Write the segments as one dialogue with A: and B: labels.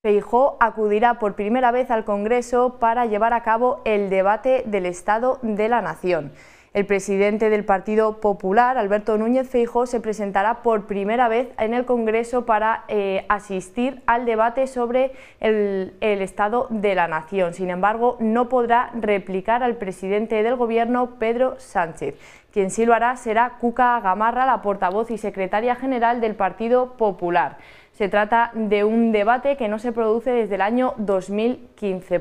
A: Feijó acudirá por primera vez al Congreso para llevar a cabo el debate del Estado de la Nación. El presidente del Partido Popular, Alberto Núñez Feijó, se presentará por primera vez en el Congreso para eh, asistir al debate sobre el Estado de la Nación. Sin embargo, no podrá replicar al presidente del Gobierno, Pedro Sánchez. Quien sí lo hará será Cuca Gamarra, la portavoz y secretaria general del Partido Popular. Se trata de un debate que no se produce desde el año 2000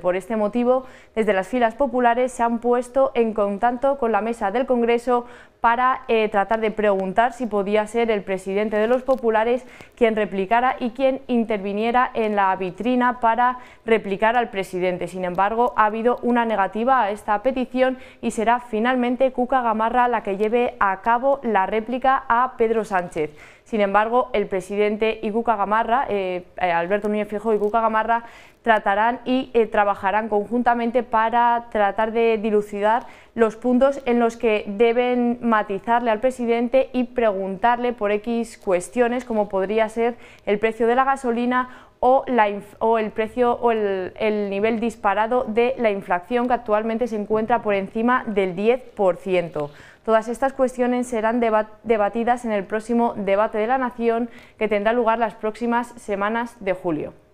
A: por este motivo, desde las filas populares se han puesto en contacto con la mesa del Congreso para eh, tratar de preguntar si podía ser el presidente de los populares quien replicara y quien interviniera en la vitrina para replicar al presidente. Sin embargo, ha habido una negativa a esta petición y será finalmente Cuca Gamarra la que lleve a cabo la réplica a Pedro Sánchez. Sin embargo, el presidente y Cuca Gamarra, eh, eh, Alberto Núñez Feijóo y Cuca Gamarra, tratarán y eh, trabajarán conjuntamente para tratar de dilucidar los puntos en los que deben matizarle al presidente y preguntarle por X cuestiones, como podría ser el precio de la gasolina o, el precio o el, nivel disparado de la inflación que actualmente se encuentra por encima del 10%. Todas estas cuestiones serán debatidas en el próximo debate de la Nación que tendrá lugar las próximas semanas de julio.